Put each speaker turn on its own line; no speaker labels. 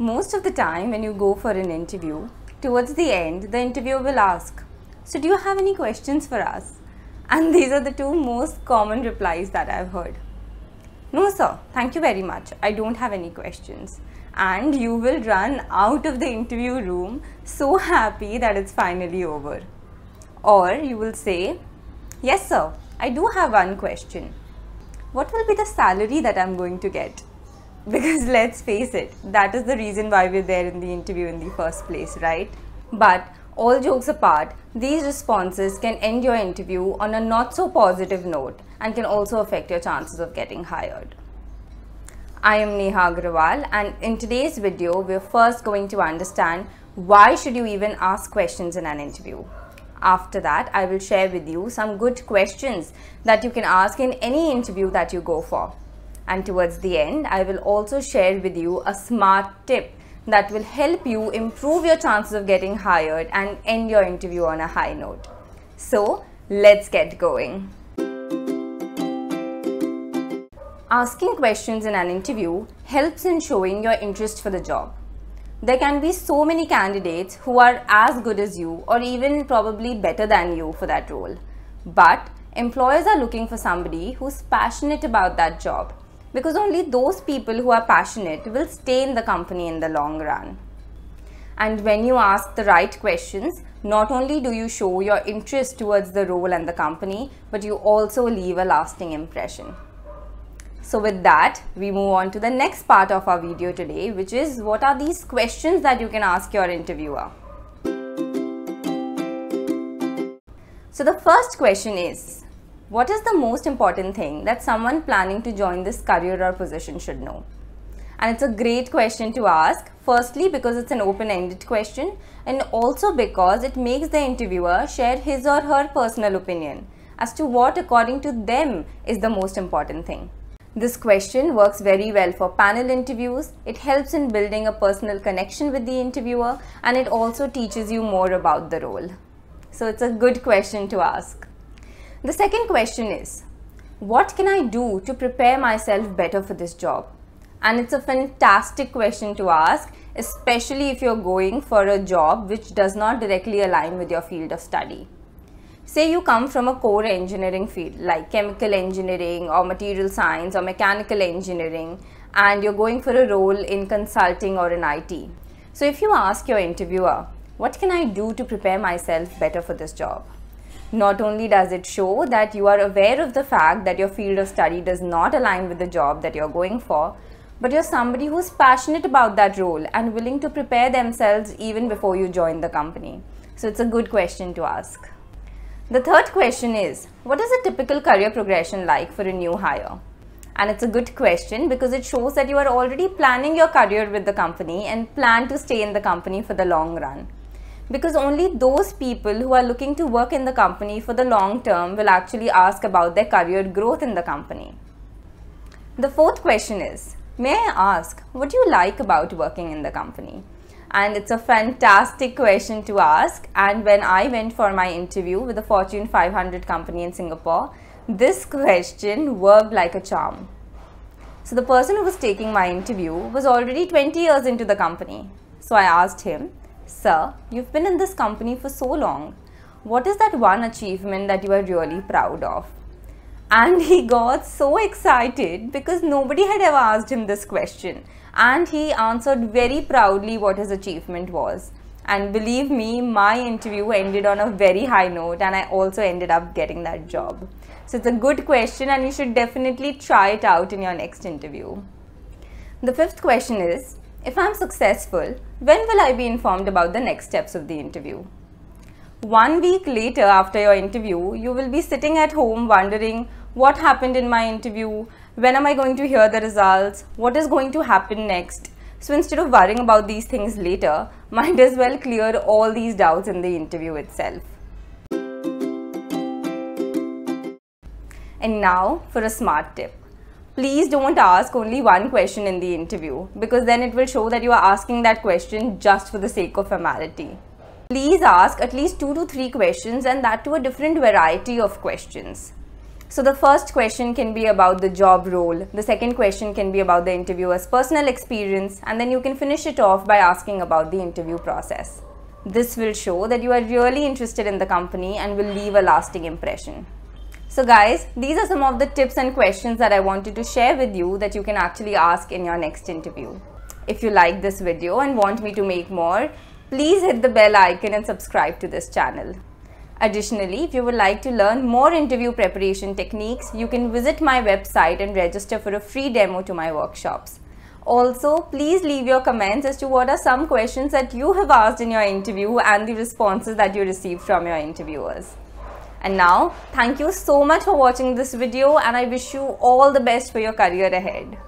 most of the time when you go for an interview, towards the end, the interviewer will ask, So, do you have any questions for us? And these are the two most common replies that I've heard. No, sir, thank you very much. I don't have any questions. And you will run out of the interview room so happy that it's finally over. Or you will say, Yes, sir, I do have one question. What will be the salary that I'm going to get? because let's face it, that is the reason why we're there in the interview in the first place, right? But all jokes apart, these responses can end your interview on a not so positive note and can also affect your chances of getting hired. I am Neha Agrawal and in today's video, we're first going to understand why should you even ask questions in an interview. After that, I will share with you some good questions that you can ask in any interview that you go for. And towards the end, I will also share with you a smart tip that will help you improve your chances of getting hired and end your interview on a high note. So, let's get going. Asking questions in an interview helps in showing your interest for the job. There can be so many candidates who are as good as you or even probably better than you for that role. But employers are looking for somebody who's passionate about that job because only those people who are passionate will stay in the company in the long run. And when you ask the right questions, not only do you show your interest towards the role and the company, but you also leave a lasting impression. So with that, we move on to the next part of our video today, which is what are these questions that you can ask your interviewer? So the first question is, what is the most important thing that someone planning to join this career or position should know? And it's a great question to ask, firstly because it's an open-ended question and also because it makes the interviewer share his or her personal opinion as to what according to them is the most important thing. This question works very well for panel interviews, it helps in building a personal connection with the interviewer and it also teaches you more about the role. So it's a good question to ask. The second question is, what can I do to prepare myself better for this job? And it's a fantastic question to ask, especially if you're going for a job which does not directly align with your field of study. Say you come from a core engineering field like chemical engineering or material science or mechanical engineering and you're going for a role in consulting or in IT. So if you ask your interviewer, what can I do to prepare myself better for this job? Not only does it show that you are aware of the fact that your field of study does not align with the job that you're going for, but you're somebody who's passionate about that role and willing to prepare themselves even before you join the company. So it's a good question to ask. The third question is What is a typical career progression like for a new hire? And it's a good question because it shows that you are already planning your career with the company and plan to stay in the company for the long run because only those people who are looking to work in the company for the long term will actually ask about their career growth in the company. The fourth question is May I ask, what do you like about working in the company? And it's a fantastic question to ask. And when I went for my interview with a Fortune 500 company in Singapore, this question worked like a charm. So the person who was taking my interview was already 20 years into the company. So I asked him, Sir, you've been in this company for so long. What is that one achievement that you are really proud of? And he got so excited because nobody had ever asked him this question. And he answered very proudly what his achievement was. And believe me, my interview ended on a very high note, and I also ended up getting that job. So it's a good question, and you should definitely try it out in your next interview. The fifth question is if I'm successful, when will I be informed about the next steps of the interview? One week later after your interview, you will be sitting at home wondering what happened in my interview, when am I going to hear the results, what is going to happen next. So instead of worrying about these things later, might as well clear all these doubts in the interview itself. And now for a smart tip please don't ask only one question in the interview because then it will show that you are asking that question just for the sake of formality. Please ask at least two to three questions and that to a different variety of questions. So the first question can be about the job role, the second question can be about the interviewer's personal experience and then you can finish it off by asking about the interview process. This will show that you are really interested in the company and will leave a lasting impression. So guys, these are some of the tips and questions that I wanted to share with you that you can actually ask in your next interview. If you like this video and want me to make more, please hit the bell icon and subscribe to this channel. Additionally, if you would like to learn more interview preparation techniques, you can visit my website and register for a free demo to my workshops. Also, please leave your comments as to what are some questions that you have asked in your interview and the responses that you received from your interviewers. And now, thank you so much for watching this video and I wish you all the best for your career ahead.